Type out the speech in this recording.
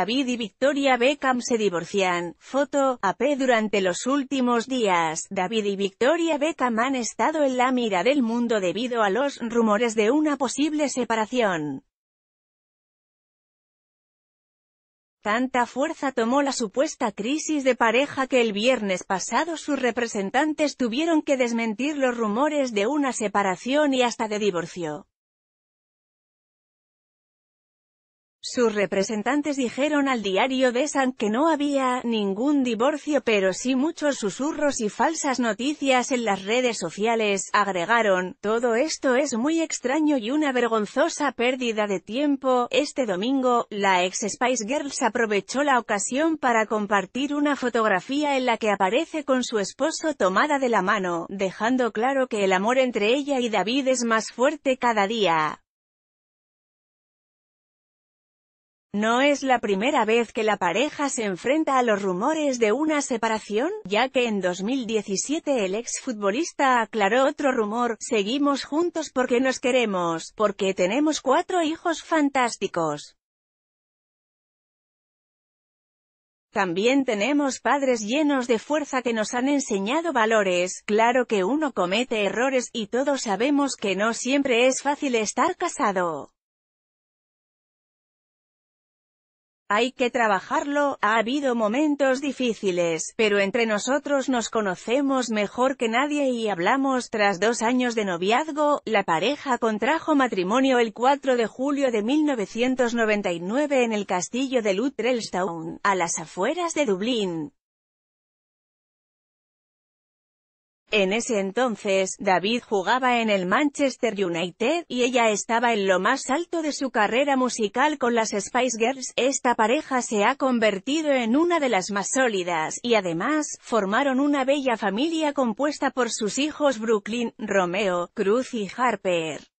David y Victoria Beckham se divorcian. Foto, AP Durante los últimos días, David y Victoria Beckham han estado en la mira del mundo debido a los rumores de una posible separación. Tanta fuerza tomó la supuesta crisis de pareja que el viernes pasado sus representantes tuvieron que desmentir los rumores de una separación y hasta de divorcio. Sus representantes dijeron al diario de Sun que no había ningún divorcio pero sí muchos susurros y falsas noticias en las redes sociales, agregaron, todo esto es muy extraño y una vergonzosa pérdida de tiempo. Este domingo, la ex Spice Girls aprovechó la ocasión para compartir una fotografía en la que aparece con su esposo tomada de la mano, dejando claro que el amor entre ella y David es más fuerte cada día. No es la primera vez que la pareja se enfrenta a los rumores de una separación, ya que en 2017 el exfutbolista aclaró otro rumor, seguimos juntos porque nos queremos, porque tenemos cuatro hijos fantásticos. También tenemos padres llenos de fuerza que nos han enseñado valores, claro que uno comete errores y todos sabemos que no siempre es fácil estar casado. Hay que trabajarlo, ha habido momentos difíciles, pero entre nosotros nos conocemos mejor que nadie y hablamos. Tras dos años de noviazgo, la pareja contrajo matrimonio el 4 de julio de 1999 en el castillo de Lutrelstown, a las afueras de Dublín. En ese entonces, David jugaba en el Manchester United, y ella estaba en lo más alto de su carrera musical con las Spice Girls. Esta pareja se ha convertido en una de las más sólidas, y además, formaron una bella familia compuesta por sus hijos Brooklyn, Romeo, Cruz y Harper.